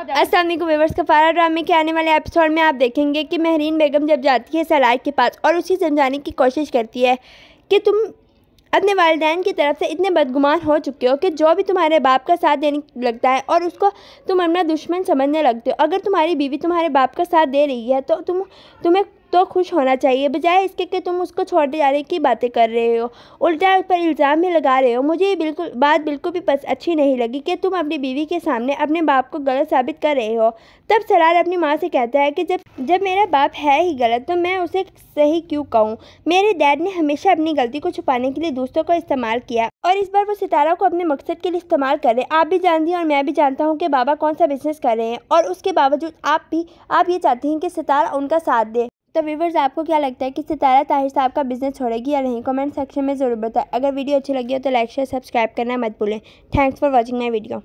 Aslam weavers कफारा ड्रामे के आने वाले एपिसोड में आप देखेंगे कि महरीन बेगम जब जाती है सलाह के पास और उसे समझाने की कोशिश करती है कि तुम अपने वालदेन की तरफ से इतने बदगुमान हो चुके हो कि जो भी तुम्हारे बाप का साथ देने लगता है और उसको तुम अपना दुश्मन समझने लगते हो अगर तुम्हारी बीवी तुम्हारे बाप का साथ दे रही है तो तुम तुम्हें तो खुश होना चाहिए बजाय इसके कि तुम उसको छोड़ने जाने की बातें कर रहे हो उल्टा उस पर इल्ज़ाम भी लगा रहे हो मुझे ये बिल्कुल बात बिल्कुल भी पस अच्छी नहीं लगी कि तुम अपनी बीवी के सामने अपने बाप को गलत साबित कर रहे हो तब सरार अपनी माँ से कहता है कि जब जब मेरा बाप है ही गलत तो मैं उसे सही क्यों कहूँ मेरे डैड ने हमेशा अपनी गलती को छुपाने के लिए दूसरों का इस्तेमाल किया और इस बार वो सितारा को अपने मकसद के लिए इस्तेमाल कर रहे आप भी जानती हैं और मैं भी जानता हूँ कि बाबा कौन सा बिजनेस कर रहे हैं और उसके बावजूद आप भी आप ये चाहते हैं कि सितारा उनका साथ दे तो व्यूवर्स आपको क्या लगता है कि सितारा ताहिर साहब का बिजनेस छोड़ेगी या नहीं कमेंट सेक्शन में ज़रूर बताएं अगर वीडियो अच्छी लगी हो तो लाइक शेयर सब्सक्राइब करना मत भूलें thanks for watching my video